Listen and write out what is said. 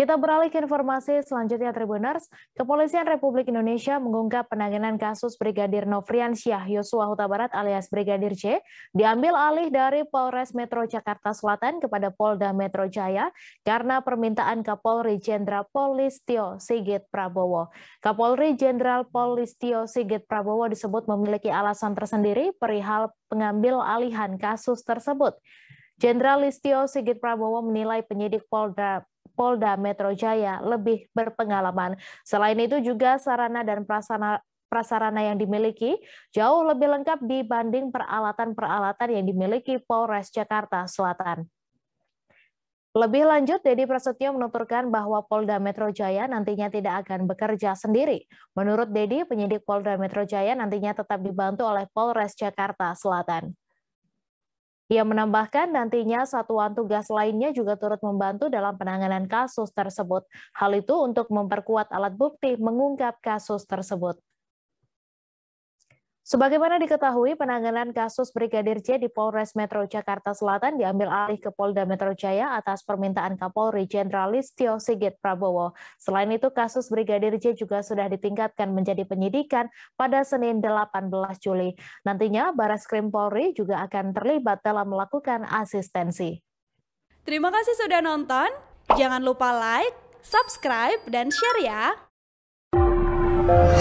Kita beralih ke informasi selanjutnya Tribuners. Kepolisian Republik Indonesia mengungkap penanganan kasus Brigadir Nofriansyah Yosua Huta Barat alias Brigadir C diambil alih dari Polres Metro Jakarta Selatan kepada Polda Metro Jaya karena permintaan Kapolri Jenderal Polistio Sigit Prabowo. Kapolri Jenderal Polistio Sigit Prabowo disebut memiliki alasan tersendiri perihal pengambil alihan kasus tersebut. Jenderal Listio Sigit Prabowo menilai penyidik Polda Polda Metro Jaya lebih berpengalaman. Selain itu juga sarana dan prasarana prasarana yang dimiliki jauh lebih lengkap dibanding peralatan-peralatan yang dimiliki Polres Jakarta Selatan. Lebih lanjut, Deddy Prasetyo menuturkan bahwa Polda Metro Jaya nantinya tidak akan bekerja sendiri. Menurut Deddy, penyidik Polda Metro Jaya nantinya tetap dibantu oleh Polres Jakarta Selatan. Ia menambahkan nantinya satuan tugas lainnya juga turut membantu dalam penanganan kasus tersebut. Hal itu untuk memperkuat alat bukti mengungkap kasus tersebut. Sebagaimana diketahui, penanganan kasus Brigadir J di Polres Metro Jakarta Selatan diambil alih ke Polda Metro Jaya atas permintaan Kapolri Jenderal Listio Sigit Prabowo. Selain itu, kasus Brigadir J juga sudah ditingkatkan menjadi penyidikan pada Senin 18 Juli. Nantinya, Baras Krim Polri juga akan terlibat dalam melakukan asistensi. Terima kasih sudah nonton. Jangan lupa like, subscribe, dan share ya!